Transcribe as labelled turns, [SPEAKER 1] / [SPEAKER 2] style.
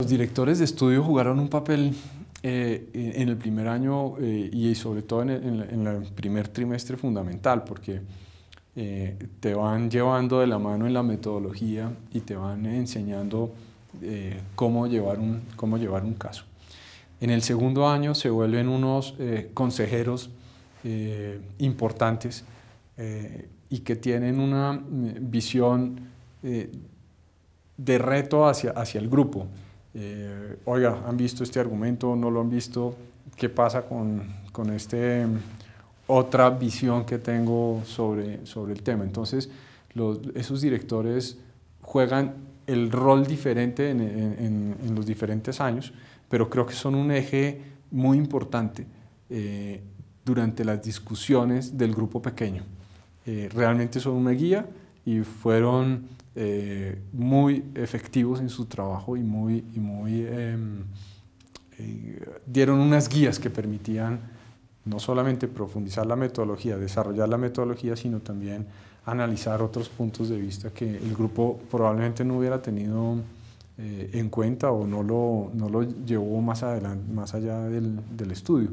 [SPEAKER 1] Los directores de estudio jugaron un papel eh, en el primer año eh, y sobre todo en el, primer trimestre fundamental, porque eh, te van llevando de la mano en la metodología y te van enseñando cómo, llevar un, cómo llevar un caso. En el segundo año se vuelven unos consejeros importantes y que tienen una visión de reto hacia el grupo. Eh, oiga, ¿han visto este argumento? ¿No lo han visto? ¿Qué pasa con, con este, mm, otra visión que tengo sobre, sobre el tema? Entonces, esos directores juegan el rol diferente en, en, los diferentes años, pero creo que son un eje muy importante eh, durante las discusiones del grupo pequeño. Eh, realmente son una guía y fueron eh, muy efectivos en su trabajo y muy, muy em, eh, dieron unas guías que permitían no solamente profundizar la metodología, desarrollar la metodología, sino también analizar otros puntos de vista que el grupo probablemente no hubiera tenido eh, en cuenta o no lo, no lo llevó más, adelante, más allá del estudio.